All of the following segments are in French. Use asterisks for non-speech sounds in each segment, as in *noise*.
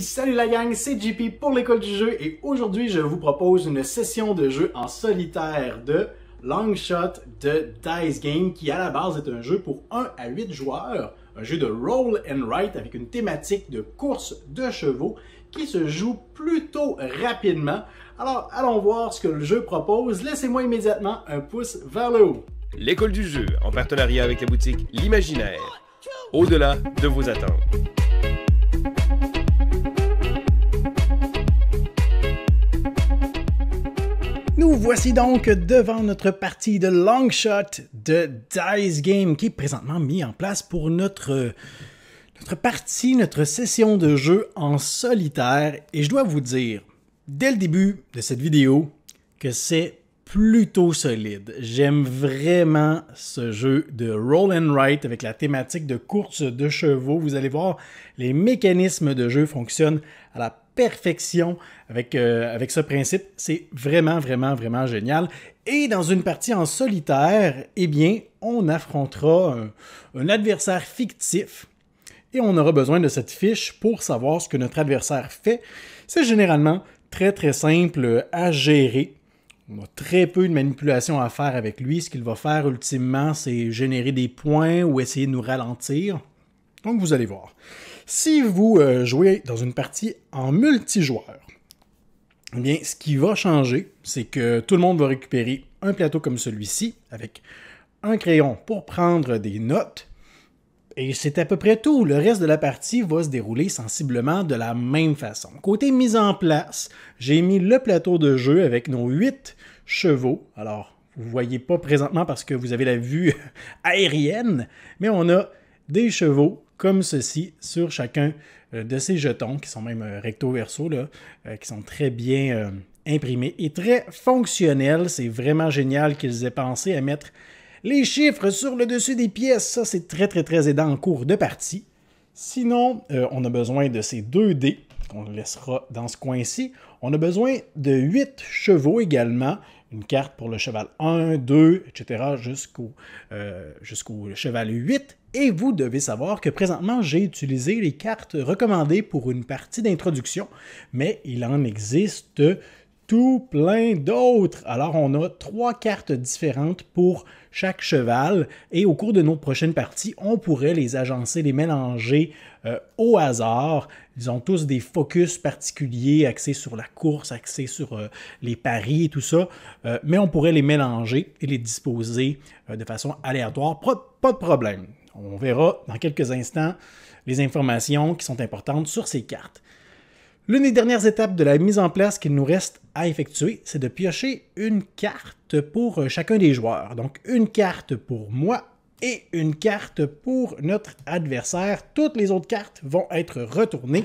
salut la gang, c'est JP pour l'école du jeu et aujourd'hui je vous propose une session de jeu en solitaire de Long Shot de Dice Game qui à la base est un jeu pour 1 à 8 joueurs, un jeu de roll and write avec une thématique de course de chevaux qui se joue plutôt rapidement. Alors allons voir ce que le jeu propose, laissez-moi immédiatement un pouce vers le haut. L'école du jeu en partenariat avec la boutique L'Imaginaire, au-delà de vos attentes. voici donc devant notre partie de long shot de Dice Game qui est présentement mis en place pour notre, notre partie, notre session de jeu en solitaire. Et je dois vous dire, dès le début de cette vidéo, que c'est plutôt solide. J'aime vraiment ce jeu de Roll and Write avec la thématique de course de chevaux. Vous allez voir, les mécanismes de jeu fonctionnent à la perfection avec, euh, avec ce principe. C'est vraiment, vraiment, vraiment génial. Et dans une partie en solitaire, eh bien, on affrontera un, adversaire fictif et on aura besoin de cette fiche pour savoir ce que notre adversaire fait. C'est généralement très, très simple à gérer. On a très peu de manipulation à faire avec lui. Ce qu'il va faire ultimement, c'est générer des points ou essayer de nous ralentir. Donc, vous allez voir. Si vous euh, jouez dans une partie en multijoueur, eh bien, ce qui va changer, c'est que tout le monde va récupérer un plateau comme celui-ci avec un crayon pour prendre des notes. Et c'est à peu près tout. Le reste de la partie va se dérouler sensiblement de la même façon. Côté mise en place, j'ai mis le plateau de jeu avec nos huit chevaux. Alors, vous ne voyez pas présentement parce que vous avez la vue *laughs* aérienne, mais on a des chevaux comme ceci sur chacun euh, de ces jetons qui sont même euh, recto verso, là, euh, qui sont très bien imprimés et très fonctionnels. C'est vraiment génial qu'ils aient pensé à mettre les chiffres sur le dessus des pièces. Ça, c'est très, très, très aidant en cours de partie. Sinon, on a besoin de ces deux dés qu'on laissera dans ce coin-ci. On a besoin de huit chevaux également une carte pour le cheval 1, 2, etc. jusqu'au cheval 8. Et vous devez savoir que présentement, j'ai utilisé les cartes recommandées pour une partie d'introduction, mais il en existe tout plein d'autres. Alors, on a trois cartes différentes pour chaque cheval et au cours de nos prochaines parties, on pourrait les agencer, les mélanger euh, au hasard ils ont tous des focus particuliers axés sur la course, axés sur euh, les paris et tout ça, euh, mais on pourrait les mélanger et les disposer euh, de façon aléatoire. pas de problème. On verra dans quelques instants les informations qui sont importantes sur ces cartes. L'une des dernières étapes de la mise en place qu'il nous reste à effectuer, c'est de piocher une carte pour chacun des joueurs. Donc une carte pour moi, et une carte pour notre adversaire. Toutes les autres cartes vont être retournées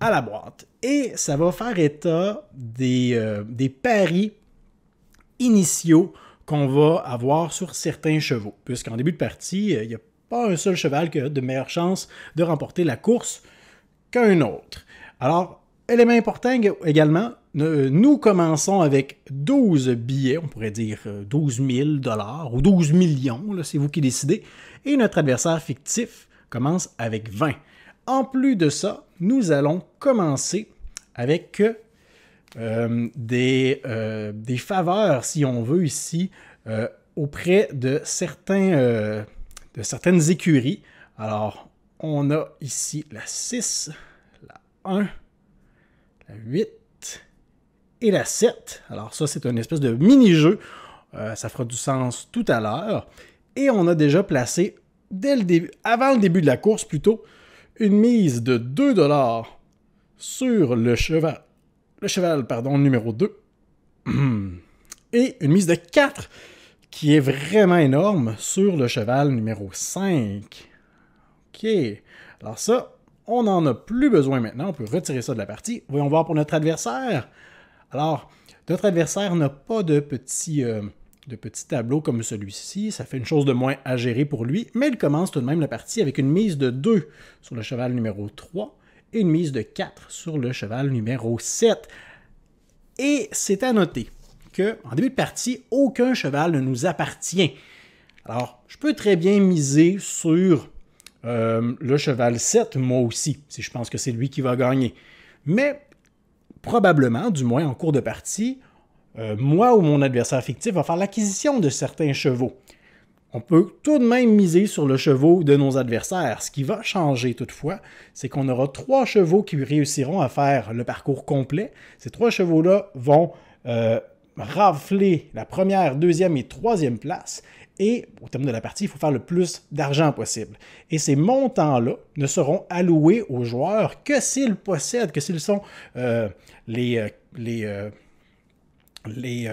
à la boîte. Et ça va faire état des, euh, des paris initiaux qu'on va avoir sur certains chevaux. Puisqu'en début de partie, euh, il n'y a pas un seul cheval qui a de meilleures chances de remporter la course qu'un autre. Alors, élément important également, euh, nous commençons avec 12 billets, on pourrait dire 12 euh, 000 dollars ou 12 millions, c'est vous qui décidez, et notre adversaire fictif commence avec 20. En plus de ça, nous allons commencer avec euh, des, des, faveurs, si on veut, ici, auprès de, certains, de certaines écuries. Alors, on a ici la 6, la 1, la 8, et la 7. Alors ça, c'est une espèce de mini-jeu. Euh, ça fera du sens tout à l'heure. Et on a déjà placé, dès le début, avant le début de la course plutôt, une mise de 2 dollars sur le cheval, le cheval pardon, numéro 2. *clears throat* Et une mise de 4 qui est vraiment énorme sur le cheval numéro 5. OK. Alors ça, on n'en a plus besoin maintenant. On peut retirer ça de la partie. Voyons voir pour notre adversaire. Alors, notre adversaire n'a pas de petit, euh, de tableau comme celui-ci. Ça fait une chose de moins à gérer pour lui, mais il commence tout de même la partie avec une mise de 2 sur le cheval numéro 3 et une mise de 4 sur le cheval numéro 7. Et c'est à noter que, en début de partie, aucun cheval ne nous appartient. Alors, je peux très bien miser sur euh, le cheval 7, moi aussi, si je pense que c'est lui qui va gagner. Mais probablement, du moins en cours de partie, euh, moi ou mon adversaire fictif va faire l'acquisition de certains chevaux. On peut tout de même miser sur le chevaux de nos adversaires. Ce qui va changer toutefois, c'est qu'on aura trois chevaux qui réussiront à faire le parcours complet. Ces trois chevaux-là vont euh, rafler la première, deuxième et troisième place. Et au terme de la partie, il faut faire le plus d'argent possible. Et ces montants-là ne seront alloués aux joueurs que s'ils possèdent, que s'ils sont euh, les... Euh, les euh, les,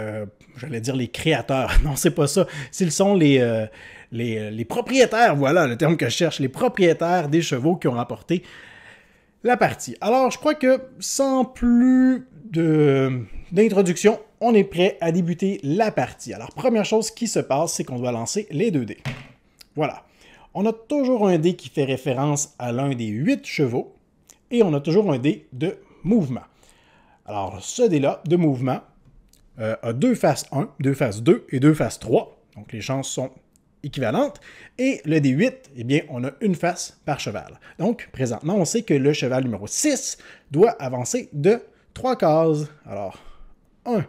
j'allais dire les créateurs, *laughs* non, c'est pas ça. S'ils sont les, les, les, propriétaires, voilà le terme que je cherche, les propriétaires des chevaux qui ont remporté la partie. Alors, je crois que sans plus d'introduction, on est prêt à débuter la partie. Alors, première chose qui se passe, c'est qu'on doit lancer les deux dés. Voilà. On a toujours un dé qui fait référence à l'un des huit chevaux et on a toujours un dé de mouvement. Alors, ce dé-là de mouvement euh, a deux faces 1, deux faces 2 et deux faces 3. Donc, les chances sont équivalentes. Et le dé 8 eh bien, on a une face par cheval. Donc, présentement, on sait que le cheval numéro 6 doit avancer de trois cases. Alors, 1,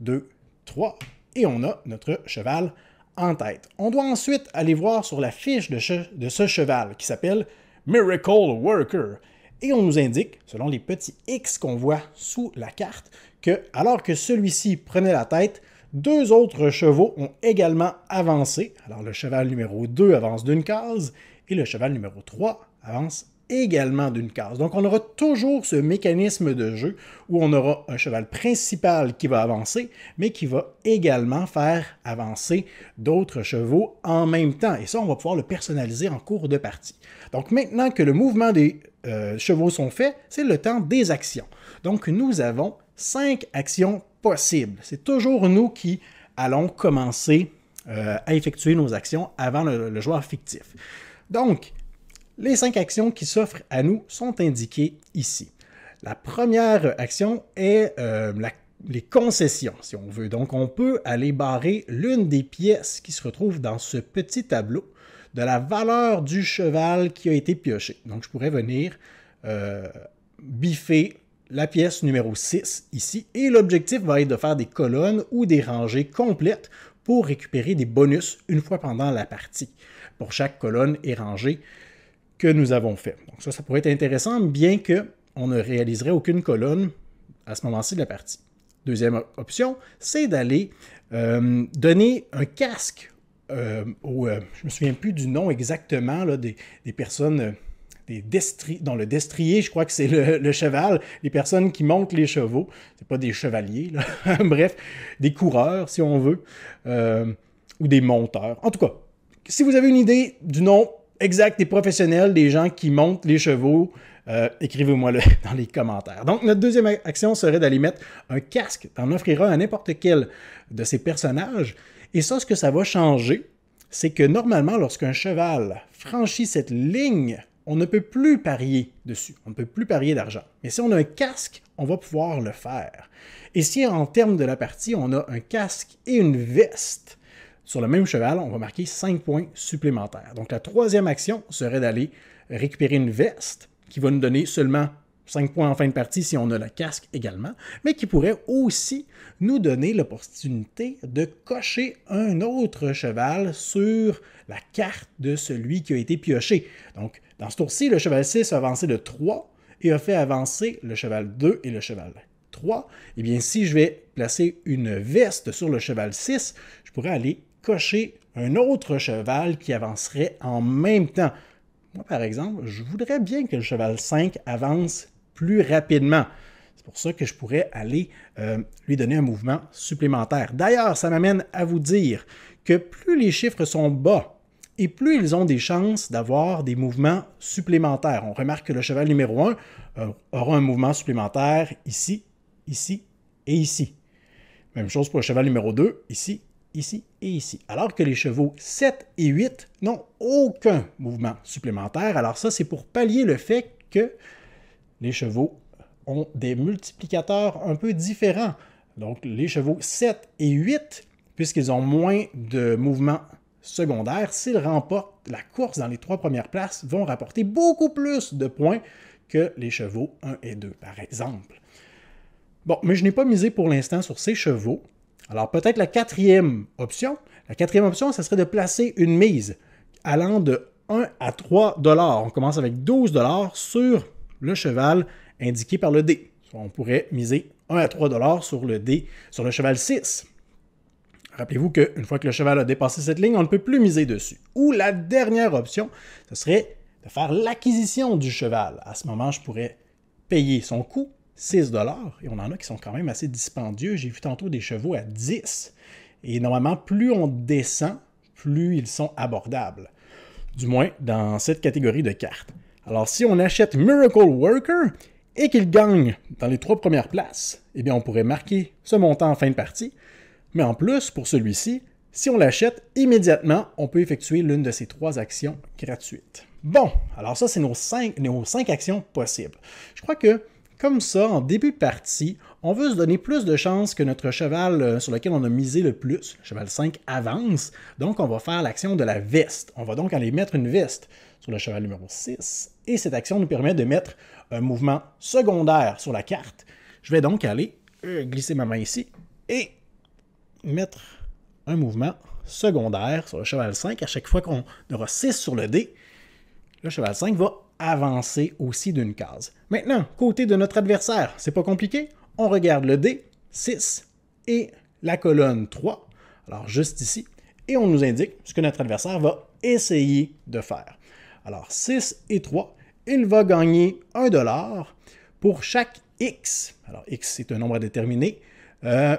2, 3, et on a notre cheval en tête. On doit ensuite aller voir sur la fiche de, ce cheval qui s'appelle Miracle Worker. Et on nous indique, selon les petits X qu'on voit sous la carte, que alors que celui-ci prenait la tête, deux autres chevaux ont également avancé. Alors le cheval numéro 2 avance d'une case et le cheval numéro 3 avance également d'une case. Donc on aura toujours ce mécanisme de jeu où on aura un cheval principal qui va avancer, mais qui va également faire avancer d'autres chevaux en même temps. Et ça, on va pouvoir le personnaliser en cours de partie. Donc maintenant que le mouvement des euh, chevaux sont faits, c'est le temps des actions. Donc nous avons cinq actions possibles. C'est toujours nous qui allons commencer euh, à effectuer nos actions avant le joueur fictif. Donc, les cinq actions qui s'offrent à nous sont indiquées ici. La première action est euh, les concessions, si on veut. Donc, on peut aller barrer l'une des pièces qui se retrouve dans ce petit tableau de la valeur du cheval qui a été pioché. Donc, je pourrais venir euh, biffer la pièce numéro 6 ici, et l'objectif va être de faire des colonnes ou des rangées complètes pour récupérer des bonus une fois pendant la partie. Pour chaque colonne et rangée, que nous avons fait. Donc ça, ça pourrait être intéressant, bien que on ne réaliserait aucune colonne à ce moment-ci de la partie. Deuxième option, c'est d'aller euh, donner un casque euh, euh, je me souviens plus du nom exactement, là, des, personnes euh, des destri dans le destrier, je crois que c'est le, cheval, les personnes qui montent les chevaux, c'est pas des chevaliers, *laughs* bref, des coureurs si on veut, ou des monteurs. En tout cas, si vous avez une idée du nom exact, des professionnels, des gens qui montent les chevaux. Euh, écrivez moi *laughs* dans les commentaires. Donc, notre deuxième action serait d'aller mettre un casque. en offrira à n'importe quel de ces personnages. Et ça, ce que ça va changer, c'est que normalement, lorsqu'un cheval franchit cette ligne, on ne peut plus parier dessus. On ne peut plus parier d'argent. Mais si on a un casque, on va pouvoir le faire. Et si en termes de la partie, on a un casque et une veste, sur le même cheval, on va marquer 5 points supplémentaires. Donc la troisième action serait d'aller récupérer une veste qui va nous donner seulement 5 points en fin de partie si on a le casque également, mais qui pourrait aussi nous donner l'opportunité de cocher un autre cheval sur la carte de celui qui a été pioché. Donc, dans ce tour-ci, le cheval 6 a avancé de 3 et a fait avancer le cheval 2 et le cheval 3. Eh bien, si je vais placer une veste sur le cheval 6, je pourrais aller cocher un autre cheval qui avancerait en même temps. Moi, par exemple, je voudrais bien que le cheval 5 avance plus rapidement. C'est pour ça que je pourrais aller euh, lui donner un mouvement supplémentaire. D'ailleurs, ça m'amène à vous dire que plus les chiffres sont bas et plus ils ont des chances d'avoir des mouvements supplémentaires. On remarque que le cheval numéro 1 euh, aura un mouvement supplémentaire ici, ici et ici. Même chose pour le cheval numéro 2, ici, ici ici. Alors que les chevaux 7 et 8 n'ont aucun mouvement supplémentaire. Alors ça, c'est pour pallier le fait que les chevaux ont des multiplicateurs un peu différents. Donc les chevaux 7 et 8, puisqu'ils ont moins de mouvements secondaires, s'ils remportent la course dans les trois premières places, vont rapporter beaucoup plus de points que les chevaux 1 et 2, par exemple. Bon, mais je n'ai pas misé pour l'instant sur ces chevaux. Alors peut-être la quatrième option. La quatrième option, ce serait de placer une mise allant de 1 à 3 dollars. On commence avec 12 dollars sur le cheval indiqué par le dé. On pourrait miser 1 à 3 dollars sur le dé sur le cheval 6. Rappelez-vous qu'une fois que le cheval a dépassé cette ligne, on ne peut plus miser dessus. Ou la dernière option, ce serait de faire l'acquisition du cheval. À ce moment, je pourrais payer son coût 6 et on en a qui sont quand même assez dispendieux. J'ai vu tantôt des chevaux à 10 et normalement, plus on descend, plus ils sont abordables. Du moins, dans cette catégorie de cartes. Alors, si on achète Miracle Worker et qu'il gagne dans les trois premières places, eh bien, on pourrait marquer ce montant en fin de partie. Mais en plus, pour celui-ci, si on l'achète immédiatement, on peut effectuer l'une de ces trois actions gratuites. Bon, alors ça, c'est nos cinq, cinq actions possibles. Je crois que comme ça, en début de partie, on veut se donner plus de chances que notre cheval euh, sur lequel on a misé le plus, le cheval 5, avance. Donc, on va faire l'action de la veste. On va donc aller mettre une veste sur le cheval numéro 6. Et cette action nous permet de mettre un mouvement secondaire sur la carte. Je vais donc aller euh, glisser ma main ici et mettre un mouvement secondaire sur le cheval 5. À chaque fois qu'on aura 6 sur le dé, le cheval 5 va avancer aussi d'une case. Maintenant, côté de notre adversaire, c'est pas compliqué. On regarde le D, 6 et la colonne 3, alors juste ici, et on nous indique ce que notre adversaire va essayer de faire. Alors 6 et 3, il va gagner 1 dollar pour chaque X. Alors X, c'est un nombre à déterminer. Euh,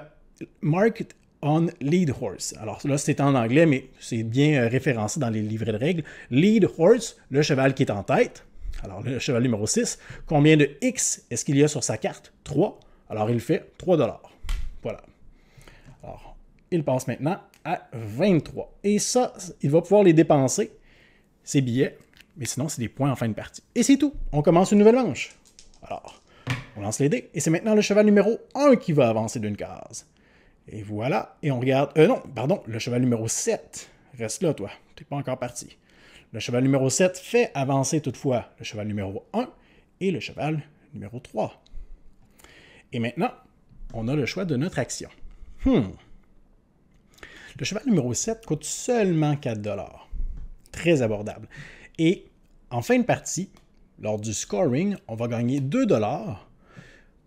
marked on lead horse. Alors là, c'est en anglais, mais c'est bien euh, référencé dans les livrets de règles. Lead horse, le cheval qui est en tête. Alors, le cheval numéro 6, combien de X est-ce qu'il y a sur sa carte 3. Alors, il fait 3 Voilà. Alors, il passe maintenant à 23. Et ça, il va pouvoir les dépenser, ses billets, mais sinon, c'est des points en fin de partie. Et c'est tout. On commence une nouvelle manche. Alors, on lance les dés. Et c'est maintenant le cheval numéro 1 qui va avancer d'une case. Et voilà. Et on regarde. Euh, non, pardon, le cheval numéro 7. Reste là, toi. T'es pas encore parti. Le cheval numéro 7 fait avancer toutefois le cheval numéro 1 et le cheval numéro 3. Et maintenant, on a le choix de notre action. Hmm. Le cheval numéro 7 coûte seulement 4 dollars. Très abordable. Et en fin de partie, lors du scoring, on va gagner 2 dollars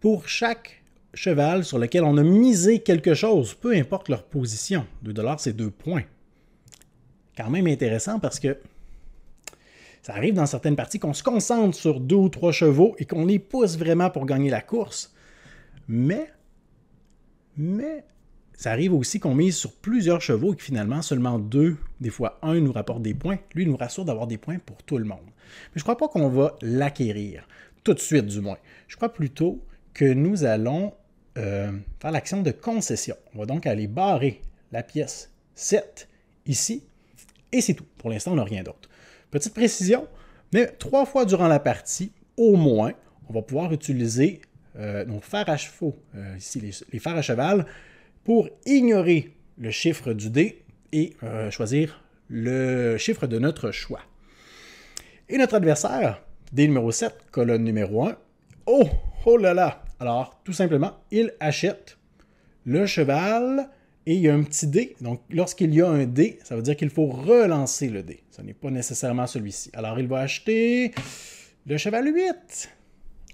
pour chaque cheval sur lequel on a misé quelque chose, peu importe leur position. 2 dollars, c'est 2 points. Quand même intéressant parce que ça arrive dans certaines parties qu'on se concentre sur deux ou trois chevaux et qu'on les pousse vraiment pour gagner la course. Mais, mais, ça arrive aussi qu'on mise sur plusieurs chevaux et que finalement seulement deux, des fois un, nous rapporte des points. Lui, il nous rassure d'avoir des points pour tout le monde. Mais je ne crois pas qu'on va l'acquérir, tout de suite du moins. Je crois plutôt que nous allons euh, faire l'action de concession. On va donc aller barrer la pièce 7 ici, et c'est tout. Pour l'instant, on n'a rien d'autre. Petite précision, mais trois fois durant la partie, au moins, on va pouvoir utiliser euh, nos fers à chevaux, euh, ici les, les, à cheval, pour ignorer le chiffre du dé et euh, choisir le chiffre de notre choix. Et notre adversaire, dé numéro 7, colonne numéro 1, oh, oh là là! Alors, tout simplement, il achète le cheval et il y a un petit dé. Donc, lorsqu'il y a un dé, ça veut dire qu'il faut relancer le dé. Ce n'est pas nécessairement celui-ci. Alors, il va acheter le cheval 8.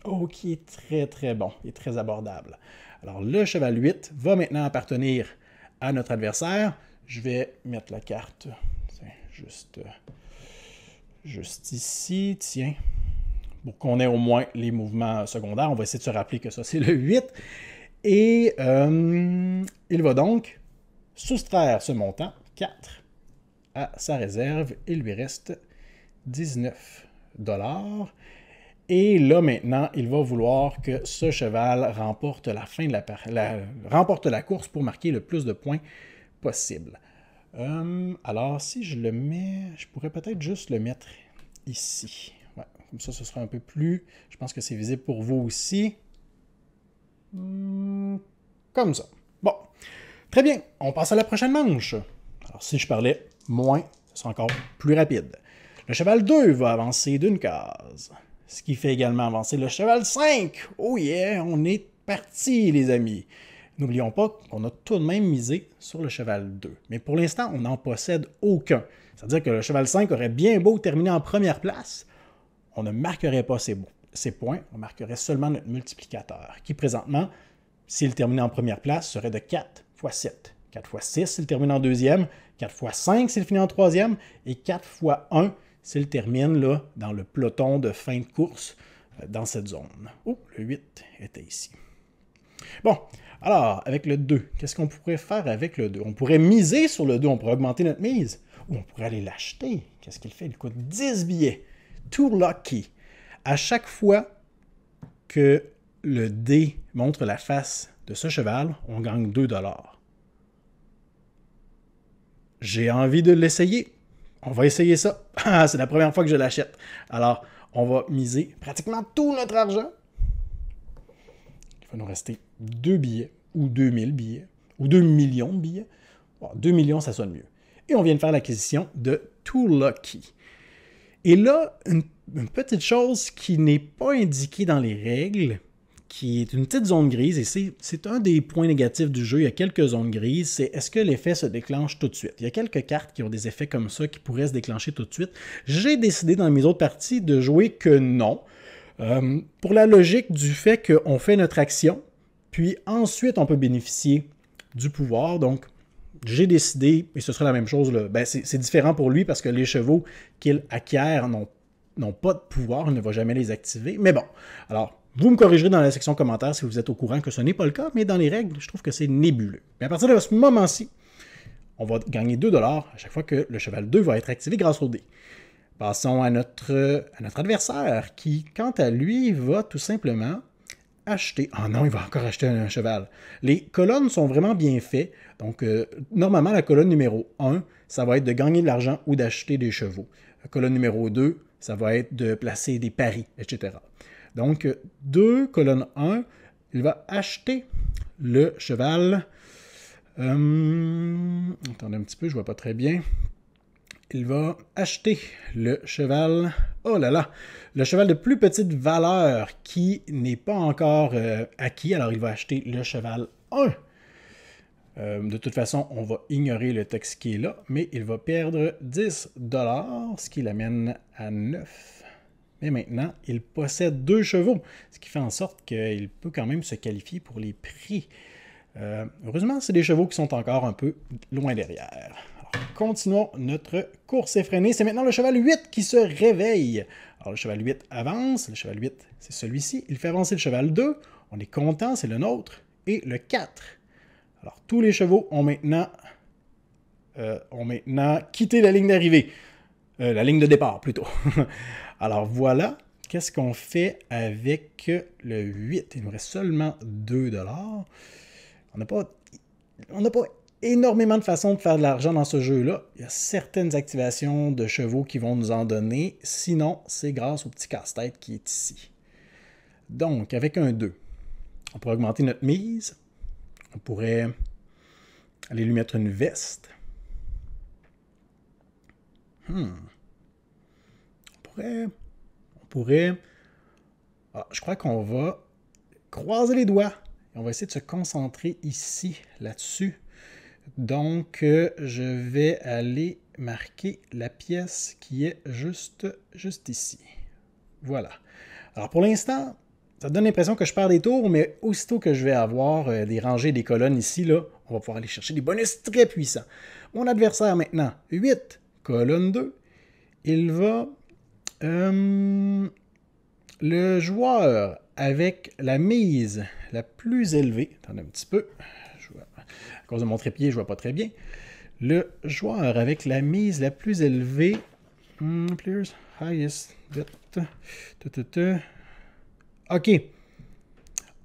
Oh, qui est très, très bon Il est très abordable. Alors, le cheval 8 va maintenant appartenir à notre adversaire. Je vais mettre la carte juste, juste ici. Tiens. Pour qu'on ait au moins les mouvements secondaires, on va essayer de se rappeler que ça, c'est le 8. Et euh, il va donc soustraire ce montant, 4, à sa réserve. Il lui reste 19 dollars. Et là, maintenant, il va vouloir que ce cheval remporte la, fin de la, course pour marquer le plus de points possible. Euh, alors, si je le mets, je pourrais peut-être juste le mettre ici. comme ça, ce sera un peu plus... Je pense que c'est visible pour vous aussi. Hmm, comme ça. Très bien, on passe à la prochaine manche. Alors, si je parlais moins, ce sera encore plus rapide. Le cheval 2 va avancer d'une case, ce qui fait également avancer le cheval 5. Oh yeah, on est parti, les amis. N'oublions pas qu'on a tout de même misé sur le cheval 2, mais pour l'instant, on n'en possède aucun. C'est-à-dire que le cheval 5 aurait bien beau terminer en première place, on ne marquerait pas ses, points, on marquerait seulement notre multiplicateur, qui présentement, s'il terminait en première place, serait de 4 7. 4 x 6, s'il termine en deuxième. 4 x 5, s'il finit en troisième. Et 4 x 1, s'il termine là, dans le peloton de fin de course euh, dans cette zone. Oh, le 8 était ici. Bon, alors, avec le 2, qu'est-ce qu'on pourrait faire avec le 2? On pourrait miser sur le 2, on pourrait augmenter notre mise. Ou on pourrait aller l'acheter. Qu'est-ce qu'il fait? Il coûte 10 billets. Too lucky. À chaque fois que le dé montre la face de ce cheval, on gagne 2 dollars. J'ai envie de l'essayer. On va essayer ça. *laughs* Ah, c'est la première fois que je l'achète. Alors, on va miser pratiquement tout notre argent. Il va nous rester 2 billets ou 2000 billets ou 2 millions de billets. 2 millions, ça sonne mieux. Et on vient de faire l'acquisition de Too Lucky. Et là, une petite chose qui n'est pas indiquée dans les règles, qui est une petite zone grise, et c'est un des points négatifs du jeu. Il y a quelques zones grises, c'est est-ce que l'effet se déclenche tout de suite? Il y a quelques cartes qui ont des effets comme ça qui pourraient se déclencher tout de suite. J'ai décidé dans mes autres parties de jouer que non. Euh, pour la logique du fait qu'on fait notre action, puis ensuite on peut bénéficier du pouvoir. Donc, j'ai décidé, et ce serait la même chose, ben, c'est différent pour lui parce que les chevaux qu'il acquiert n'ont pas de pouvoir, il ne va jamais les activer. Mais bon, alors vous me corrigerez dans la section commentaires si vous êtes au courant que ce n'est pas le cas, mais dans les règles, je trouve que c'est nébuleux. Mais à partir de ce moment-ci, on va gagner 2 à chaque fois que le cheval 2 va être activé grâce au dé. Passons à notre, à notre adversaire qui, quant à lui, va tout simplement acheter. Ah oh non, il va encore acheter un, cheval. Les colonnes sont vraiment bien faites. Donc, euh, normalement, la colonne numéro 1, ça va être de gagner de l'argent ou d'acheter des chevaux. La colonne numéro 2, ça va être de placer des paris, etc. Donc, deux colonne 1, il va acheter le cheval. Euh, attendez un petit peu, je ne vois pas très bien. Il va acheter le cheval. Oh là là, le cheval de plus petite valeur qui n'est pas encore euh, acquis. Alors il va acheter le cheval 1. Euh, de toute façon, on va ignorer le texte qui est là, mais il va perdre 10 dollars, ce qui l'amène à 9 mais maintenant, il possède deux chevaux, ce qui fait en sorte qu'il peut quand même se qualifier pour les prix. Euh, heureusement, c'est des chevaux qui sont encore un peu loin derrière. continuons notre course effrénée. C'est maintenant le cheval 8 qui se réveille. Alors, le cheval 8 avance. Le cheval 8, c'est celui-ci. Il fait avancer le cheval 2. On est content, c'est le nôtre. Et le 4. Alors, tous les chevaux ont maintenant, euh, ont quitté la ligne d'arrivée. Euh, la ligne de départ, plutôt. *laughs* Alors voilà, qu'est-ce qu'on fait avec le 8? Il nous reste seulement 2 dollars. On n'a pas, pas énormément de façons de faire de l'argent dans ce jeu-là. Il y a certaines activations de chevaux qui vont nous en donner. Sinon, c'est grâce au petit casse-tête qui est ici. Donc, avec un 2, on pourrait augmenter notre mise. On pourrait aller lui mettre une veste. Hmm. On pourrait. Ah, je crois qu'on va croiser les doigts. On va essayer de se concentrer ici, là-dessus. Donc, euh, je vais aller marquer la pièce qui est juste, juste ici. Voilà. Alors, pour l'instant, ça donne l'impression que je perds des tours, mais aussitôt que je vais avoir euh, des rangées, des colonnes ici, là, on va pouvoir aller chercher des bonus très puissants. Mon adversaire maintenant, 8, colonne 2, il va euh, le joueur avec la mise la plus élevée, attendez un petit peu, à cause de mon trépied, je vois pas très bien. Le joueur avec la mise la plus élevée, hmm, players ok.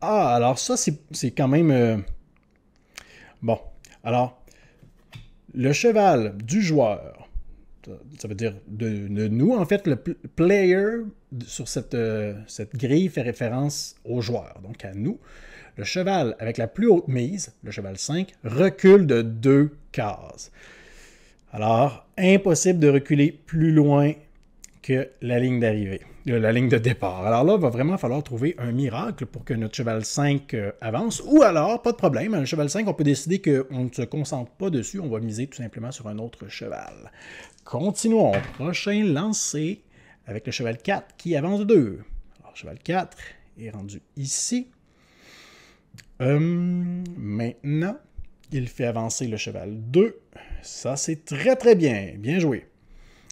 Ah, alors ça, c'est quand même... Euh, bon, alors, le cheval du joueur ça veut dire de, nous, en fait, le player sur cette, euh, cette grille fait référence au joueur, donc à nous. Le cheval avec la plus haute mise, le cheval 5, recule de deux cases. Alors, impossible de reculer plus loin que la ligne d'arrivée, euh, la ligne de départ. Alors là, il va vraiment falloir trouver un miracle pour que notre cheval 5 euh, avance. Ou alors, pas de problème, le cheval 5, on peut décider qu'on ne se concentre pas dessus, on va miser tout simplement sur un autre cheval. Continuons. Prochain lancé avec le cheval 4 qui avance 2. Alors, cheval 4 est rendu ici. Hum, maintenant, il fait avancer le cheval 2. Ça, c'est très très bien. Bien joué.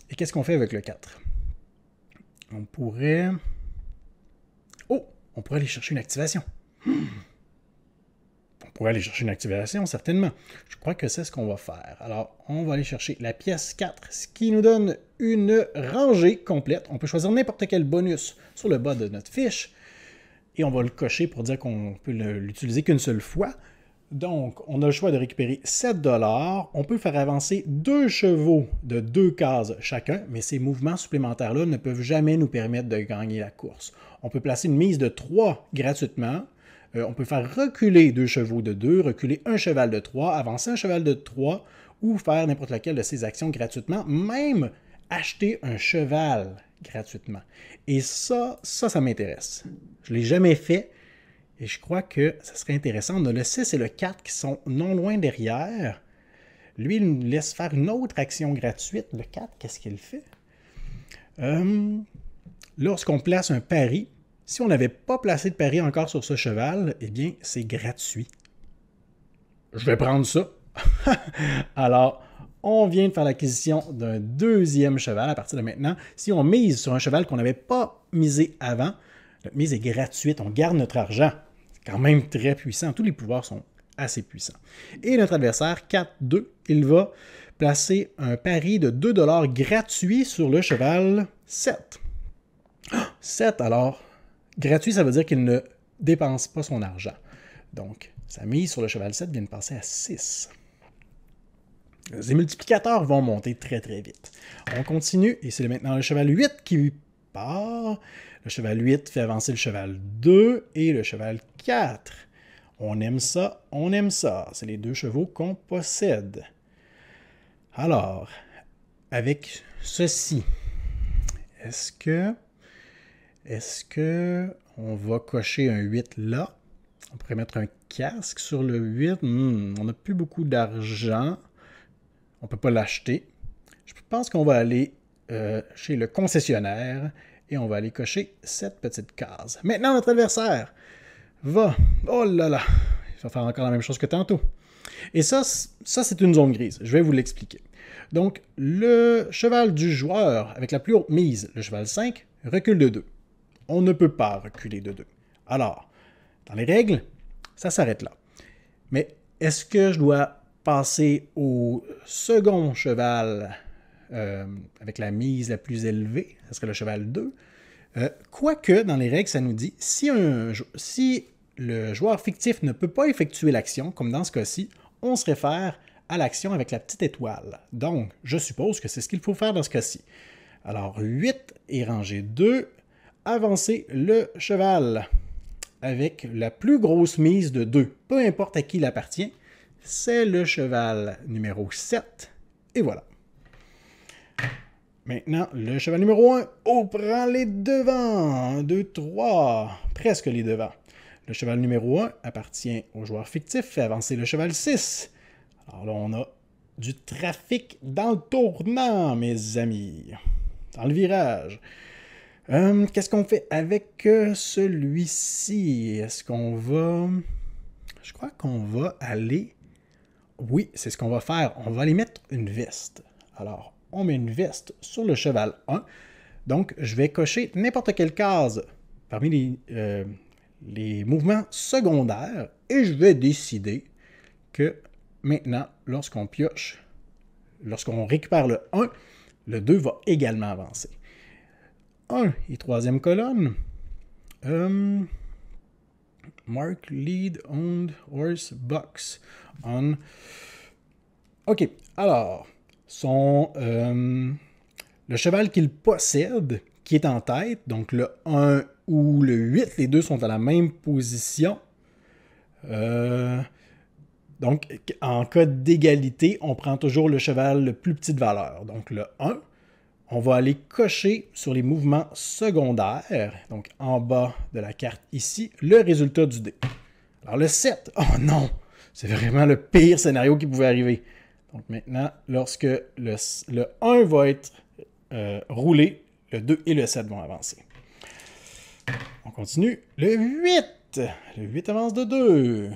Et qu'est-ce qu'on fait avec le 4? On pourrait... Oh! On pourrait aller chercher une activation. Hum pourrait aller chercher une activation, certainement. Je crois que c'est ce qu'on va faire. Alors, on va aller chercher la pièce 4, ce qui nous donne une rangée complète. On peut choisir n'importe quel bonus sur le bas de notre fiche et on va le cocher pour dire qu'on peut l'utiliser qu'une seule fois. Donc, on a le choix de récupérer 7 dollars. On peut faire avancer deux chevaux de deux cases chacun, mais ces mouvements supplémentaires-là ne peuvent jamais nous permettre de gagner la course. On peut placer une mise de 3 gratuitement euh, on peut faire reculer deux chevaux de deux, reculer un cheval de trois, avancer un cheval de trois, ou faire n'importe laquelle de ces actions gratuitement, même acheter un cheval gratuitement. Et ça, ça, ça m'intéresse. Je ne l'ai jamais fait et je crois que ça serait intéressant. On a le 6 et le 4 qui sont non loin derrière. Lui, il nous laisse faire une autre action gratuite. Le 4, qu'est-ce qu'il fait? Euh, lorsqu'on place un pari, si on n'avait pas placé de pari encore sur ce cheval, eh bien, c'est gratuit. Je vais prendre ça. *laughs* Alors, on vient de faire l'acquisition d'un deuxième cheval à partir de maintenant. Si on mise sur un cheval qu'on n'avait pas misé avant, notre mise est gratuite, on garde notre argent. C'est quand même très puissant, tous les pouvoirs sont assez puissants. Et notre adversaire, 4-2, il va placer un pari de 2$ gratuit sur le cheval 7. 7, *gasps* alors Gratuit, ça veut dire qu'il ne dépense pas son argent. Donc, sa mise sur le cheval 7 vient de passer à 6. Les multiplicateurs vont monter très très vite. On continue et c'est maintenant le cheval 8 qui part. Le cheval 8 fait avancer le cheval 2 et le cheval 4. On aime ça, on aime ça. C'est les deux chevaux qu'on possède. Alors, avec ceci, est-ce que est-ce que on va cocher un 8 là? On pourrait mettre un casque sur le 8. Hmm, on n'a plus beaucoup d'argent. On ne peut pas l'acheter. Je pense qu'on va aller euh, chez le concessionnaire et on va aller cocher cette petite case. Maintenant, notre adversaire va... Oh là là! Il va faire encore la même chose que tantôt. Et ça, ça c'est une zone grise. Je vais vous l'expliquer. Donc, le cheval du joueur, avec la plus haute mise, le cheval 5, recule de 2. On ne peut pas reculer de 2. Alors, dans les règles, ça s'arrête là. Mais est-ce que je dois passer au second cheval euh, avec la mise la plus élevée? Ce serait le cheval 2. Euh, quoique, dans les règles, ça nous dit si, un, si le joueur fictif ne peut pas effectuer l'action, comme dans ce cas-ci, on se réfère à l'action avec la petite étoile. Donc, je suppose que c'est ce qu'il faut faire dans ce cas-ci. Alors, 8 et rangé 2, avancer le cheval avec la plus grosse mise de 2. Peu importe à qui il appartient, c'est le cheval numéro 7. Et voilà. Maintenant, le cheval numéro 1. On prend les devants. 1, 2, 3. Presque les devants. Le cheval numéro 1 appartient au joueur fictif. Fait avancer le cheval 6. Alors là, on a du trafic dans le tournant, mes amis. Dans le virage. Euh, qu'est-ce qu'on fait avec euh, celui-ci? Est-ce qu'on va... Je crois qu'on va aller... Oui, c'est ce qu'on va faire. On va aller mettre une veste. Alors, on met une veste sur le cheval 1. Donc, je vais cocher n'importe quelle case parmi euh, les mouvements secondaires et je vais décider que maintenant, lorsqu'on pioche, lorsqu'on récupère le 1, le 2 va également avancer. 1 et troisième colonne. Hum, mark lead owned horse box on. OK. Alors, son, hum, le cheval qu'il possède, qui est en tête, donc le 1 ou le 8, les deux sont à la même position. Euh, donc, en cas d'égalité, on prend toujours le cheval le plus petit de valeur, donc le 1. On va aller cocher sur les mouvements secondaires, donc en bas de la carte ici, le résultat du dé. Alors le 7, *laughs* oh non, c'est vraiment le pire scénario qui pouvait arriver. Donc maintenant, lorsque le, 1 va être euh, roulé, le 2 et le 7 vont avancer. On continue. Le 8, le 8 avance de 2.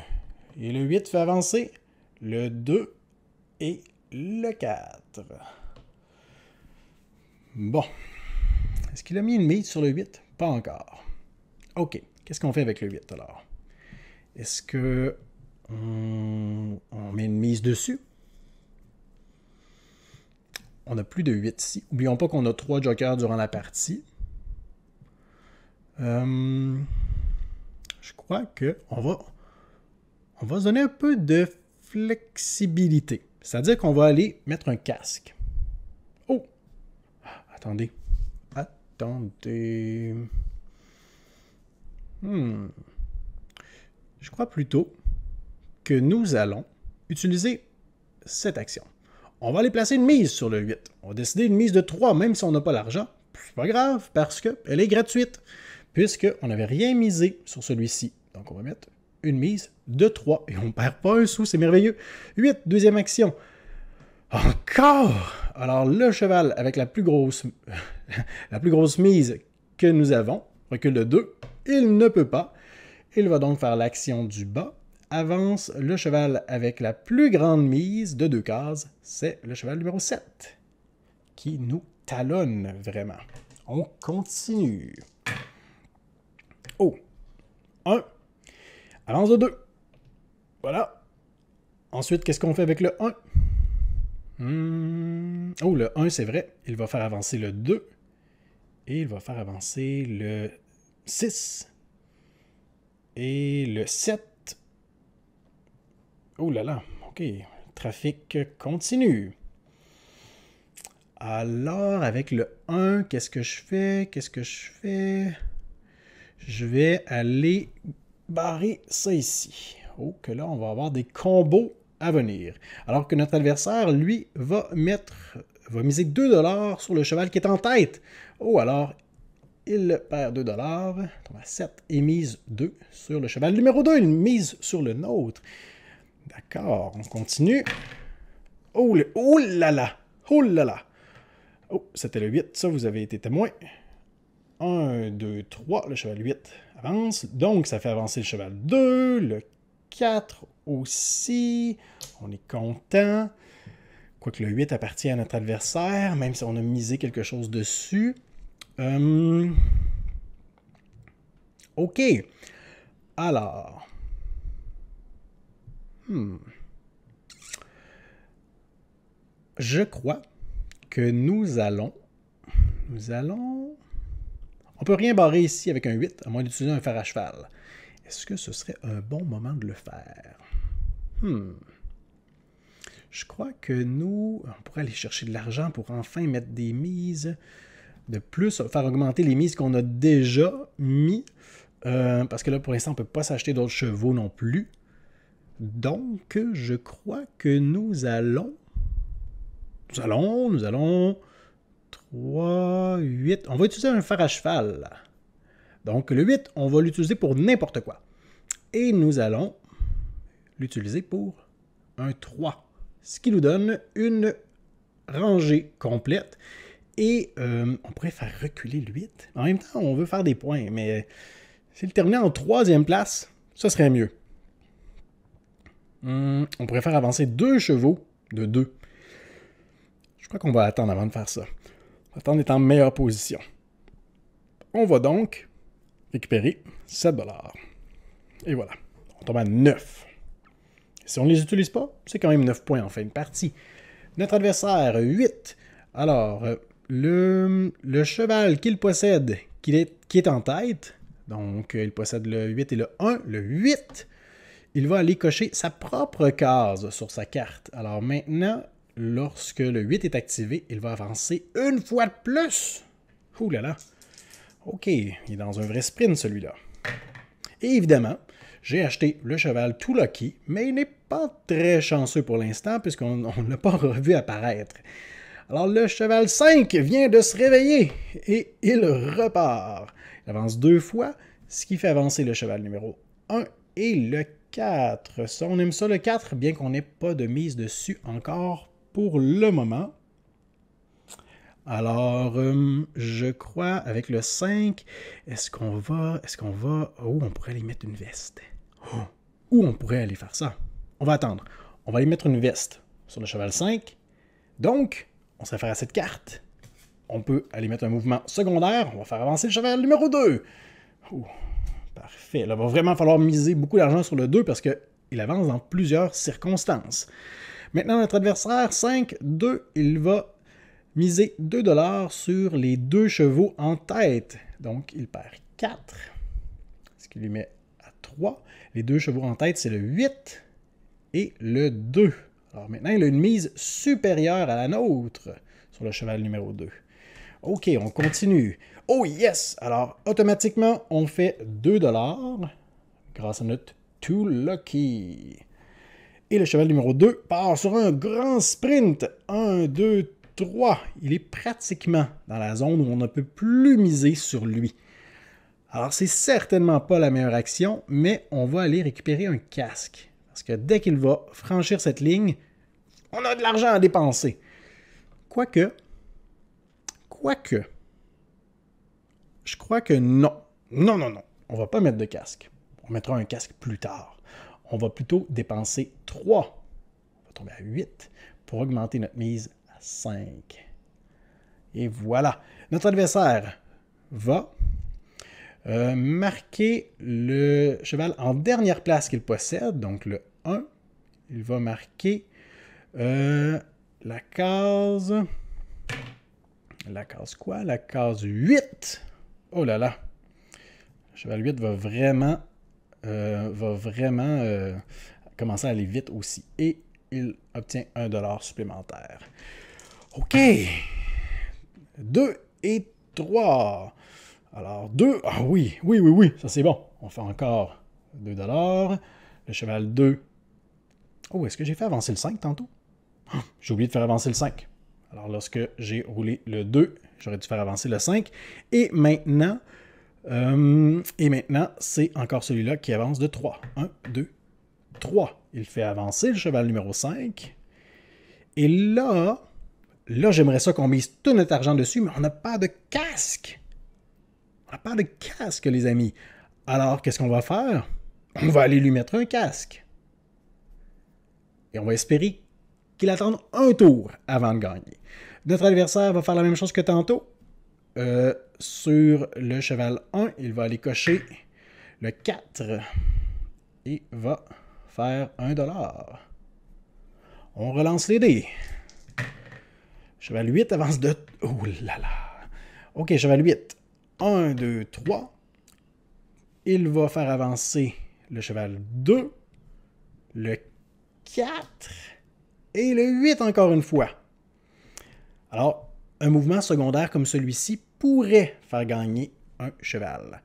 Et le 8 fait avancer le 2 et le 4. Bon. Est-ce qu'il a mis une mise sur le 8? Pas encore. OK. Qu'est-ce qu'on fait avec le 8 alors? Est-ce que on, met une mise dessus? On a plus de 8 ici. Oublions pas qu'on a 3 jokers durant la partie. Euh, je crois que on va, on va donner un peu de flexibilité. C'est-à-dire qu'on va aller mettre un casque. Attendez. Attendez. Hmm. Je crois plutôt que nous allons utiliser cette action. On va aller placer une mise sur le 8. On va décider une mise de 3, même si on n'a pas l'argent. C'est pas grave, parce qu'elle est gratuite, puisqu'on n'avait rien misé sur celui-ci. Donc on va mettre une mise de 3 et on ne perd pas un sou, c'est merveilleux. 8, deuxième action. Encore alors, le cheval avec la plus grosse, *laughs* la plus grosse mise que nous avons, recule de 2, il ne peut pas. Il va donc faire l'action du bas. Avance le cheval avec la plus grande mise de deux cases, c'est le cheval numéro 7, qui nous talonne vraiment. On continue. Oh, 1, avance de 2. Voilà. Ensuite, qu'est-ce qu'on fait avec le 1? Hmm. Oh, le 1, c'est vrai. Il va faire avancer le 2. Et il va faire avancer le 6. Et le 7. Oh là là, ok. Trafic continue. Alors, avec le 1, qu'est-ce que je fais? Qu'est-ce que je fais? Je vais aller barrer ça ici. Oh, que là, on va avoir des combos venir. Alors que notre adversaire, lui, va mettre, va miser 2 dollars sur le cheval qui est en tête. Oh, alors, il perd 2 dollars, à 7 et mise 2 sur le cheval numéro 2. une mise sur le nôtre. D'accord, on continue. Oh, le, oh là là! Oh là là! Oh, c'était le 8, ça vous avez été témoin. 1, 2, 3, le cheval 8 avance. Donc, ça fait avancer le cheval 2, le 4, aussi. On est content. Quoique le 8 appartient à notre adversaire, même si on a misé quelque chose dessus. Euh, OK. Alors. Hmm. Je crois que nous allons. Nous allons. On peut rien barrer ici avec un 8, à moins d'utiliser un fer à cheval. Est-ce que ce serait un bon moment de le faire? Hmm. Je crois que nous, on pourrait aller chercher de l'argent pour enfin mettre des mises de plus, faire augmenter les mises qu'on a déjà mises, euh, parce que là, pour l'instant, on ne peut pas s'acheter d'autres chevaux non plus. Donc, je crois que nous allons. Nous allons, nous allons. 3, 8. On va utiliser un fer à cheval. Donc, le 8, on va l'utiliser pour n'importe quoi. Et nous allons l'utiliser pour un 3, ce qui nous donne une rangée complète. Et euh, on pourrait faire reculer l'8. En même temps, on veut faire des points, mais euh, si le terminait en troisième place, ce serait mieux. Hum, on pourrait faire avancer deux chevaux de 2. Je crois qu'on va attendre avant de faire ça. On va attendre d'être en meilleure position. On va donc récupérer 7 Et voilà, on tombe à 9. Si on ne les utilise pas, c'est quand même 9 points en fin de partie. Notre adversaire, 8. Alors, euh, le, cheval qu'il possède, qui est, en tête, donc euh, il possède le 8 et le 1, le 8, il va aller cocher sa propre case sur sa carte. Alors maintenant, lorsque le 8 est activé, il va avancer une fois de plus. Ouh là là. OK, il est dans un vrai sprint celui-là. Et évidemment, j'ai acheté le cheval tout lucky, mais il n'est pas très chanceux pour l'instant puisqu'on *laughs* ne l'a pas revu apparaître. Alors le cheval 5 vient de se réveiller et il repart. Il avance deux fois, ce qui fait avancer le cheval numéro 1 et le 4. Ça, on aime ça le 4, bien qu'on n'ait pas de mise dessus encore pour le moment. Alors, euh, je crois avec le 5, est-ce qu'on va, est-ce qu'on va, où oh, on pourrait aller mettre une veste. Oh, où on pourrait aller faire ça on va attendre. On va lui mettre une veste sur le cheval 5. Donc, on se réfère à cette carte. On peut aller mettre un mouvement secondaire. On va faire avancer le cheval numéro 2. parfait. Là, il va vraiment falloir miser beaucoup d'argent sur le 2 parce qu'il avance dans plusieurs circonstances. Maintenant, notre adversaire, 5, 2, il va miser 2 dollars sur les deux chevaux en tête. Donc, il perd 4, ce qui lui met à 3. Les deux chevaux en tête, c'est le 8 et le 2. Alors maintenant, il a une mise supérieure à la nôtre sur le cheval numéro 2. OK, on continue. Oh yes! Alors, automatiquement, on fait 2 grâce à notre Too Lucky. Et le cheval numéro 2 part sur un grand sprint. 1, 2, 3. Il est pratiquement dans la zone où on ne peut plus miser sur lui. Alors, c'est certainement pas la meilleure action, mais on va aller récupérer un casque. Parce que dès qu'il va franchir cette ligne, on a de l'argent à dépenser. Quoique, quoique, je crois que non. Non, non, non. On ne va pas mettre de casque. On mettra un casque plus tard. On va plutôt dépenser 3. On va tomber à 8 pour augmenter notre mise à 5. Et voilà. Notre adversaire va euh, marquer le cheval en dernière place qu'il possède, donc le 1. Il va marquer euh, la case. La case quoi La case 8. Oh là là. Le Cheval 8 va vraiment, euh, va vraiment euh, commencer à aller vite aussi. Et il obtient 1$ dollar supplémentaire. OK. 2 et 3. Alors 2. Ah oui, oui, oui, oui. Ça c'est bon. On fait encore 2 dollars. Le cheval 2 Oh, est-ce que j'ai fait avancer le 5 tantôt? Ah, j'ai oublié de faire avancer le 5. Alors, lorsque j'ai roulé le 2, j'aurais dû faire avancer le 5. Et maintenant, euh, et maintenant c'est encore celui-là qui avance de 3. 1, 2, 3. Il fait avancer le cheval numéro 5. Et là, là, j'aimerais ça qu'on mise tout notre argent dessus, mais on n'a pas de casque. On n'a pas de casque, les amis. Alors, qu'est-ce qu'on va faire? On va aller lui mettre un casque. Et on va espérer qu'il attende un tour avant de gagner. Notre adversaire va faire la même chose que tantôt. Euh, sur le cheval 1, il va aller cocher le 4 et va faire 1 dollar. On relance les dés. Cheval 8 avance de... Oh là là! Ok, cheval 8. 1, 2, 3. Il va faire avancer le cheval 2, le 4 et le 8 encore une fois. Alors, un mouvement secondaire comme celui-ci pourrait faire gagner un cheval.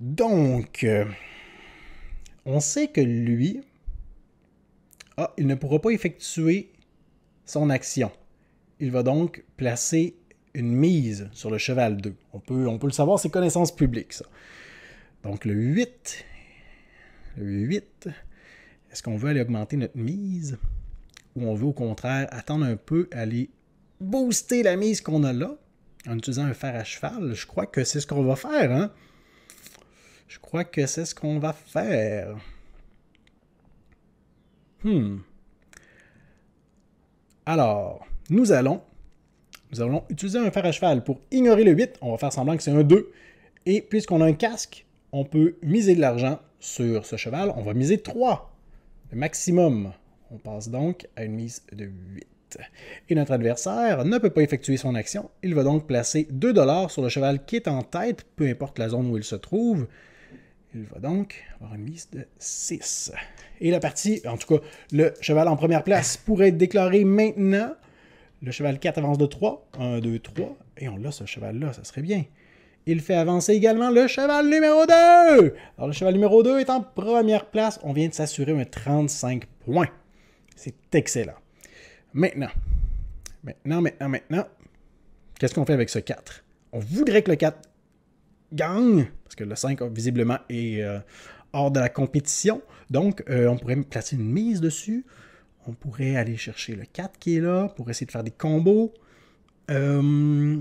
Donc, euh, on sait que lui, ah, il ne pourra pas effectuer son action. Il va donc placer une mise sur le cheval 2. On peut, on peut le savoir, c'est connaissance publique, ça. Donc le 8, le 8 est-ce qu'on veut aller augmenter notre mise ou on veut au contraire attendre un peu, aller booster la mise qu'on a là en utilisant un fer à cheval? Je crois que c'est ce qu'on va faire. Hein? Je crois que c'est ce qu'on va faire. Hmm. Alors, nous allons, nous allons utiliser un fer à cheval pour ignorer le 8. On va faire semblant que c'est un 2. Et puisqu'on a un casque, on peut miser de l'argent sur ce cheval. On va miser 3 le maximum. On passe donc à une mise de 8. Et notre adversaire ne peut pas effectuer son action. Il va donc placer 2 dollars sur le cheval qui est en tête, peu importe la zone où il se trouve. Il va donc avoir une mise de 6. Et la partie, en tout cas, le cheval en première place pourrait être déclaré maintenant. Le cheval 4 avance de 3. 1, 2, 3. Et on l'a, ce cheval-là, ça serait bien. Il fait avancer également le cheval numéro 2. Alors, le cheval numéro 2 est en première place. On vient de s'assurer un 35 points. C'est excellent. Maintenant, maintenant, maintenant, maintenant, qu'est-ce qu'on fait avec ce 4? On voudrait que le 4 gagne, parce que le 5, visiblement, est euh, hors de la compétition. Donc, euh, on pourrait placer une mise dessus. On pourrait aller chercher le 4 qui est là pour essayer de faire des combos. Euh...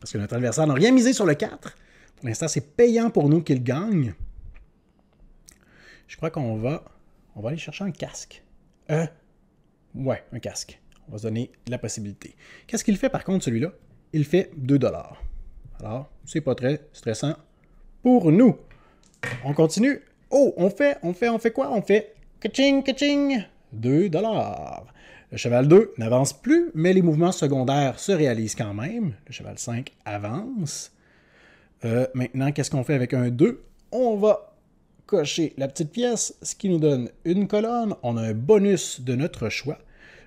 Parce que notre adversaire n'a rien misé sur le 4. Pour l'instant, c'est payant pour nous qu'il gagne. Je crois qu'on va, on va aller chercher un casque. ouais, un casque. On va se donner la possibilité. Qu'est-ce qu'il fait par contre celui-là Il fait 2 dollars. Alors, c'est pas très stressant pour nous. On continue. Oh, on fait, on fait, on fait quoi On fait kaching, kaching, 2 dollars. Le cheval 2 n'avance plus, mais les mouvements secondaires se réalisent quand même. Le cheval 5 avance. Euh, maintenant, qu'est-ce qu'on fait avec un 2? On va cocher la petite pièce, ce qui nous donne une colonne. On a un bonus de notre choix.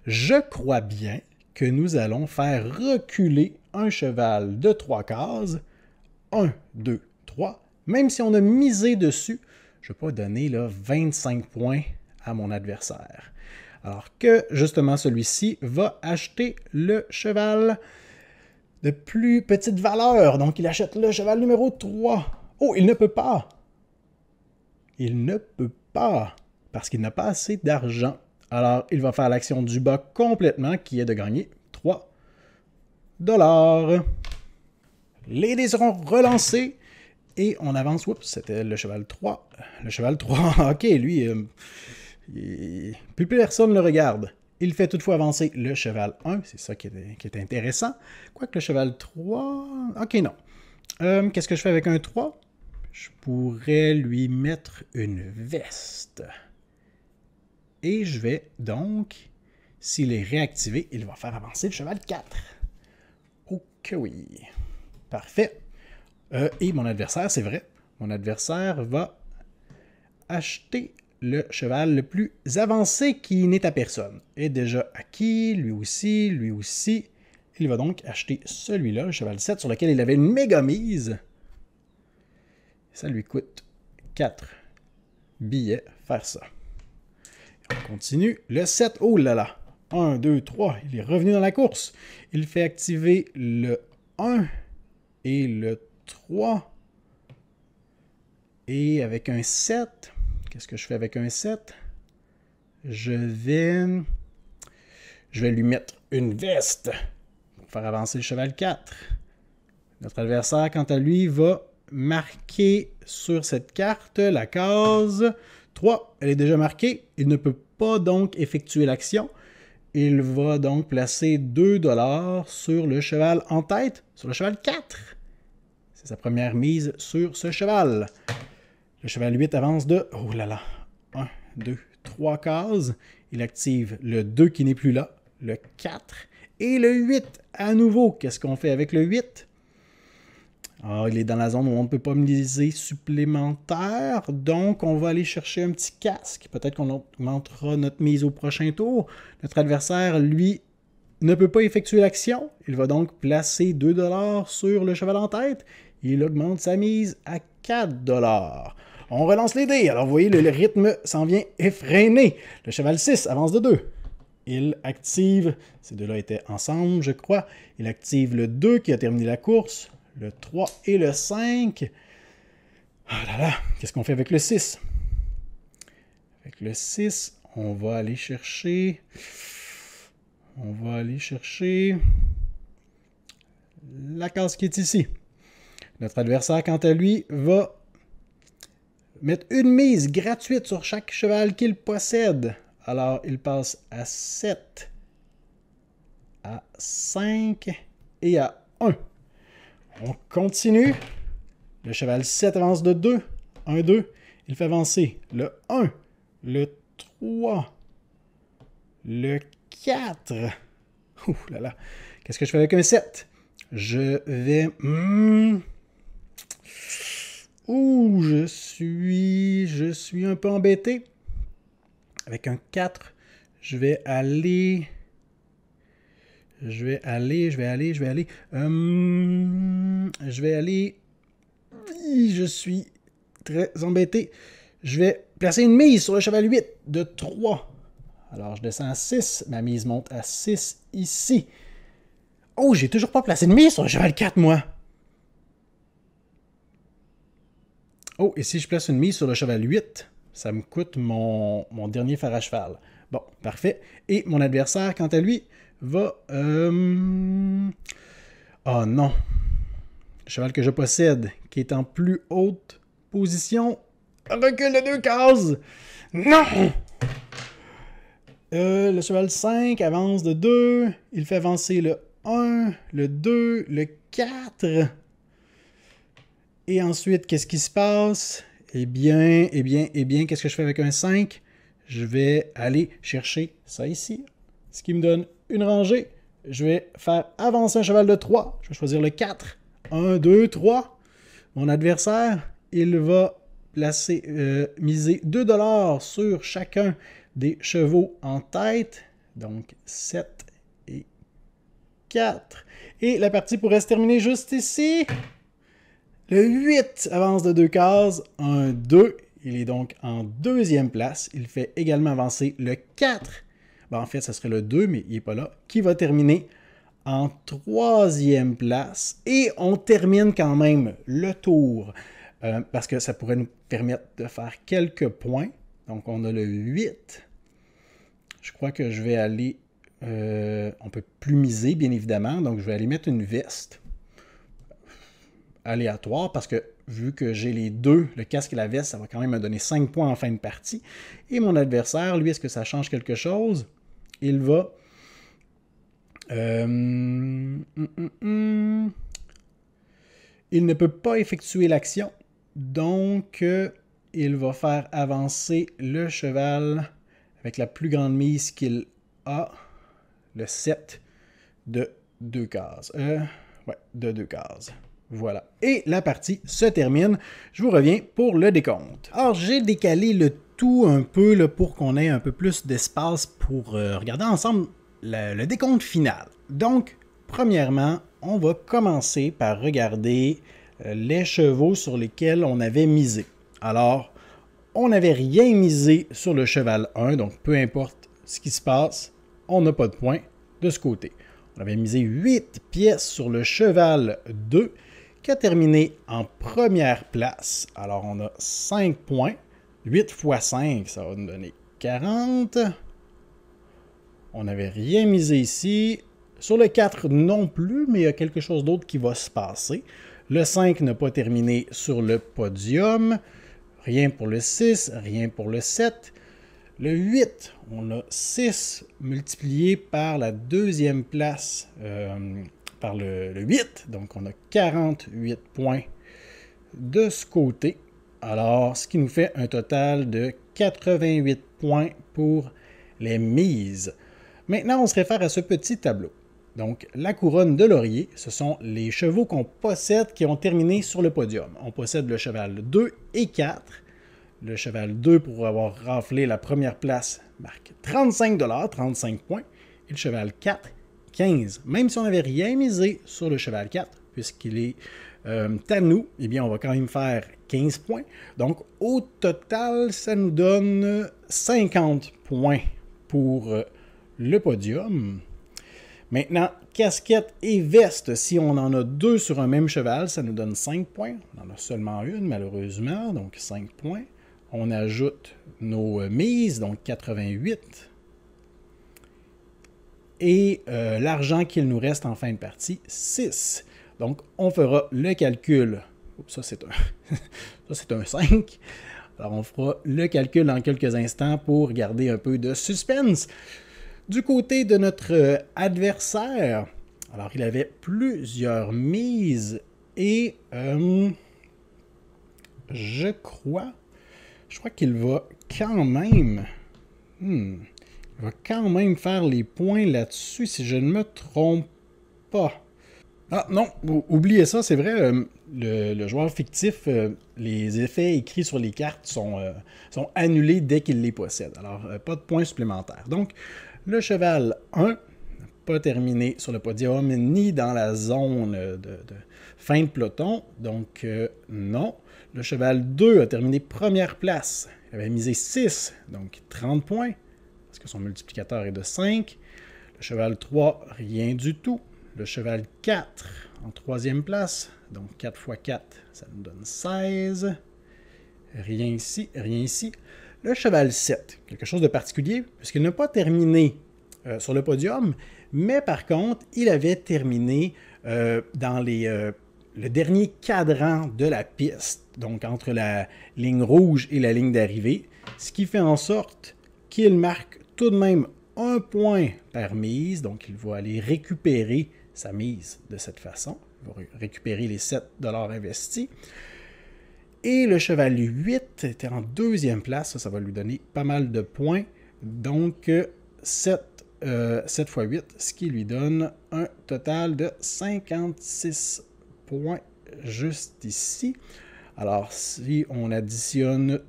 Je crois bien que nous allons faire reculer un cheval de 3 cases. 1, 2, 3. Même si on a misé dessus, je vais pas donner là, 25 points à mon adversaire. Alors que justement celui-ci va acheter le cheval de plus petite valeur. Donc il achète le cheval numéro 3. Oh, il ne peut pas. Il ne peut pas parce qu'il n'a pas assez d'argent. Alors il va faire l'action du bas complètement qui est de gagner 3 dollars. Les dés seront relancés et on avance. Oups, c'était le cheval 3. Le cheval 3, *laughs* ok, lui, euh, plus personne ne le regarde. Il fait toutefois avancer le cheval 1, c'est ça qui est, intéressant. Quoique le cheval 3... Ok, non. Euh, qu'est-ce que je fais avec un 3 Je pourrais lui mettre une veste. Et je vais donc, s'il est réactivé, il va faire avancer le cheval 4. Ok, oui. Parfait. Euh, et mon adversaire, c'est vrai, mon adversaire va acheter le cheval le plus avancé qui n'est à personne. Et déjà acquis, lui aussi, lui aussi. Il va donc acheter celui-là, le cheval 7, sur lequel il avait une méga mise. Ça lui coûte 4 billets faire ça. On continue. Le 7, oh là là! 1, 2, 3, il est revenu dans la course. Il fait activer le 1 et le 3. Et avec un 7, Qu'est-ce que je fais avec un 7? Je vais... Je vais lui mettre une veste pour faire avancer le cheval 4. Notre adversaire, quant à lui, va marquer sur cette carte la case 3. Elle est déjà marquée. Il ne peut pas donc effectuer l'action. Il va donc placer 2 dollars sur le cheval en tête, sur le cheval 4. C'est sa première mise sur ce cheval. Le cheval 8 avance de, oh là là, 1, 2, 3 cases. Il active le 2 qui n'est plus là, le 4 et le 8 à nouveau. Qu'est-ce qu'on fait avec le 8? Ah, il est dans la zone où on ne peut pas miser supplémentaire. Donc, on va aller chercher un petit casque. Peut-être qu'on augmentera notre mise au prochain tour. Notre adversaire, lui, ne peut pas effectuer l'action. Il va donc placer 2$ sur le cheval en tête. Il augmente sa mise à 4$. On relance les dés. Alors, vous voyez, le, rythme s'en vient effréné. Le cheval 6 avance de 2. Il active, ces deux-là étaient ensemble, je crois. Il active le 2 qui a terminé la course, le 3 et le 5. Ah là là, qu'est-ce qu'on fait avec le 6 Avec le 6, on va aller chercher. On va aller chercher la case qui est ici. Notre adversaire, quant à lui, va mettre une mise gratuite sur chaque cheval qu'il possède. Alors, il passe à 7, à 5 et à 1. On continue. Le cheval 7 avance de 2. 1, 2. Il fait avancer le 1, le 3, le 4. Ouh là là. Qu'est-ce que je fais avec un 7? Je vais... Hmm, Ouh, je suis, je suis un peu embêté. Avec un 4, je vais aller... Je vais aller, je vais aller, je vais aller. Euh, je vais aller... Je suis très embêté. Je vais placer une mise sur le cheval 8 de 3. Alors, je descends à 6. Ma mise monte à 6 ici. Oh, j'ai toujours pas placé de mise sur le cheval 4, moi. Oh, et si je place une mise sur le cheval 8, ça me coûte mon, dernier fer à cheval. Bon, parfait. Et mon adversaire, quant à lui, va... Oh non. Le cheval que je possède, qui est en plus haute position, recule de deux cases. Non! Euh, le cheval 5 avance de 2. Il fait avancer le 1, le 2, le 4. Et ensuite, qu'est-ce qui se passe? Eh bien, eh bien, eh bien, qu'est-ce que je fais avec un 5? Je vais aller chercher ça ici, ce qui me donne une rangée. Je vais faire avancer un cheval de 3. Je vais choisir le 4. 1, 2, 3. Mon adversaire, il va placer, euh, miser 2 dollars sur chacun des chevaux en tête. Donc 7 et 4. Et la partie pourrait se terminer juste ici. Le 8 avance de deux cases, un 2. Il est donc en deuxième place. Il fait également avancer le 4. en fait, ce serait le 2, mais il n'est pas là. Qui va terminer en troisième place. Et on termine quand même le tour. Euh, parce que ça pourrait nous permettre de faire quelques points. Donc on a le 8. Je crois que je vais aller... Euh, on peut plus miser, bien évidemment. Donc je vais aller mettre une veste aléatoire parce que vu que j'ai les deux, le casque et la veste, ça va quand même me donner 5 points en fin de partie. Et mon adversaire, lui, est-ce que ça change quelque chose? Il va... Euh, hum, hum, hum. Il ne peut pas effectuer l'action. Donc, euh, il va faire avancer le cheval avec la plus grande mise qu'il a, le 7 de deux cases. Euh, ouais, de deux cases. Voilà. Et la partie se termine. Je vous reviens pour le décompte. Alors, j'ai décalé le tout un peu pour qu'on ait un peu plus d'espace pour euh, regarder ensemble le, décompte final. Donc, premièrement, on va commencer par regarder euh, les chevaux sur lesquels on avait misé. Alors, on n'avait rien misé sur le cheval 1, donc peu importe ce qui se passe, on n'a pas de points de ce côté. On avait misé 8 pièces sur le cheval 2 qui a terminé en première place. Alors, on a 5 points. 8 x 5, ça va nous donner 40. On n'avait rien misé ici. Sur le 4 non plus, mais il y a quelque chose d'autre qui va se passer. Le 5 n'a pas terminé sur le podium. Rien pour le 6, rien pour le 7. Le 8, on a 6 multiplié par la deuxième place. Euh, par le, 8. Donc, on a 48 points de ce côté. Alors, ce qui nous fait un total de 88 points pour les mises. Maintenant, on se réfère à ce petit tableau. Donc, la couronne de laurier, ce sont les chevaux qu'on possède qui ont terminé sur le podium. On possède le cheval 2 et 4. Le cheval 2 pour avoir raflé la première place marque 35 dollars, 35 points. Et le cheval 4 15. Même si on n'avait rien misé sur le cheval 4, puisqu'il est euh, à nous, eh bien, on va quand même faire 15 points. Donc, au total, ça nous donne 50 points pour euh, le podium. Maintenant, casquette et veste, si on en a deux sur un même cheval, ça nous donne 5 points. On en a seulement une, malheureusement, donc 5 points. On ajoute nos euh, mises, donc 88 et euh, l'argent qu'il nous reste en fin de partie, 6. Donc, on fera le calcul. Ça, c'est un, *laughs* c'est un 5. Alors, on fera le calcul en quelques instants pour garder un peu de suspense. Du côté de notre euh, adversaire, alors il avait plusieurs mises et euh, je crois, je crois qu'il va quand même. Hmm va quand même faire les points là-dessus si je ne me trompe pas. Ah non, oubliez ça, c'est vrai, euh, le, joueur fictif, euh, les effets écrits sur les cartes sont, euh, sont annulés dès qu'il les possède. Alors, pas de points supplémentaires. Donc, le cheval 1, pas terminé sur le podium ni dans la zone de, de fin de peloton. Donc, non. Le cheval 2 a terminé première place. Il avait misé 6, donc 30 points parce que son multiplicateur est de 5. Le cheval 3, rien du tout. Le cheval 4 en troisième place. Donc 4 x 4, ça nous donne 16. Rien ici, rien ici. Le cheval 7, quelque chose de particulier, puisqu'il n'a pas terminé euh, sur le podium, mais par contre, il avait terminé euh, dans les, euh, le dernier cadran de la piste, donc entre la ligne rouge et la ligne d'arrivée, ce qui fait en sorte qu'il marque tout de même un point par mise, donc il va aller récupérer sa mise de cette façon. récupérer les 7 dollars investis. Et le cheval 8 était en deuxième place, ça, va lui donner pas mal de points. Donc 7, euh, 7 x 8, ce qui lui donne un total de 56 points juste ici. Alors si on additionne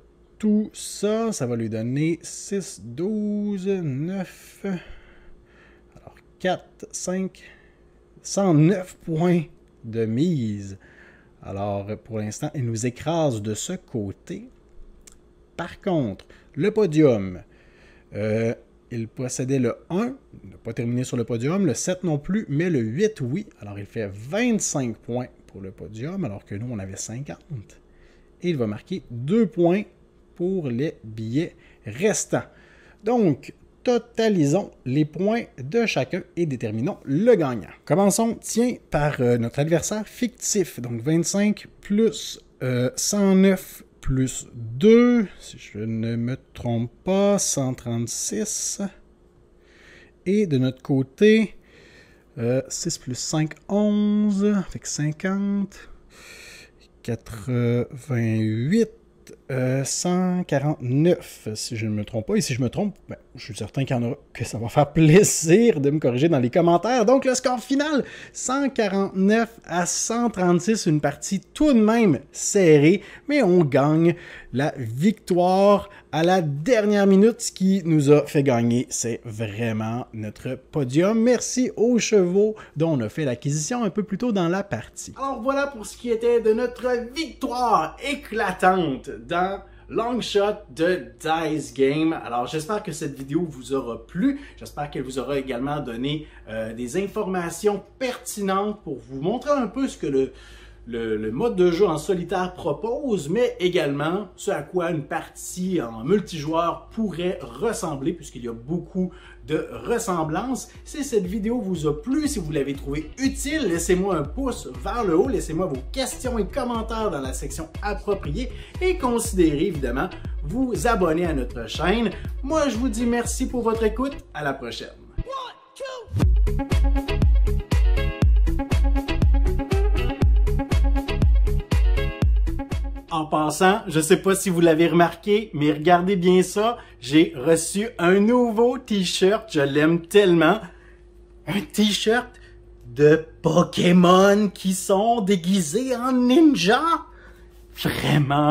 tout ça, ça va lui donner 6, 12, 9, alors 4, 5, 109 points de mise. Alors, pour l'instant, il nous écrase de ce côté. Par contre, le podium, euh, il possédait le 1, il n'a pas terminé sur le podium, le 7 non plus, mais le 8, oui. Alors, il fait 25 points pour le podium, alors que nous, on avait 50. Et il va marquer 2 points pour les billets restants. Donc, totalisons les points de chacun et déterminons le gagnant. Commençons, tiens, par euh, notre adversaire fictif. Donc 25 plus 109 euh, plus 2, si je ne me trompe pas, 136. Et de notre côté, 6 euh, plus 5, 11, avec 50. 88 149, euh, si je ne me trompe pas. Et si je me trompe, ben, je suis certain qu'il y en aura que ça va faire plaisir de me corriger dans les commentaires. Donc le score final, 149 à 136, une partie tout de même serrée, mais on gagne la victoire à la dernière minute, ce qui nous a fait gagner, c'est vraiment notre podium. Merci aux chevaux dont on a fait l'acquisition un peu plus tôt dans la partie. Alors voilà pour ce qui était de notre victoire éclatante dans long shot de Dice Game. Alors j'espère que cette vidéo vous aura plu. J'espère qu'elle vous aura également donné euh, des informations pertinentes pour vous montrer un peu ce que le, mode de jeu en solitaire propose, mais également ce à quoi une partie en multijoueur pourrait ressembler, puisqu'il y a beaucoup de ressemblance. Si cette vidéo vous a plu, si vous l'avez trouvée utile, laissez-moi un pouce vers le haut, laissez-moi vos questions et commentaires dans la section appropriée et considérez évidemment vous abonner à notre chaîne. Moi, je vous dis merci pour votre écoute. À la prochaine. En passant, je sais pas si vous l'avez remarqué, mais regardez bien ça, j'ai reçu un nouveau t-shirt, je l'aime tellement. Un t-shirt de Pokémon qui sont déguisés en ninja. Vraiment.